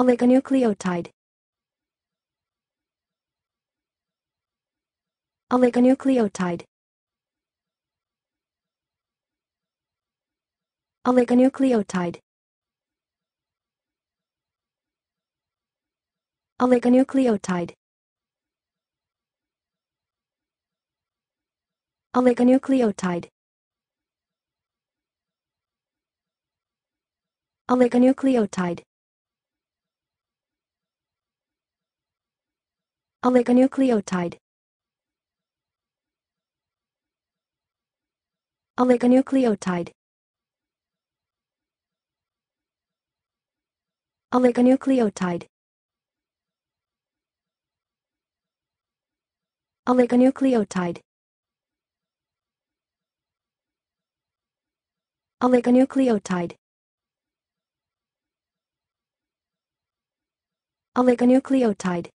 Oligonucleotide Oligonucleotide Oligonucleotide Oligonucleotide Oligonucleotide Oligonucleotide Oligonucleotide Oligonucleotide Oligonucleotide Oligonucleotide Oligonucleotide Oligonucleotide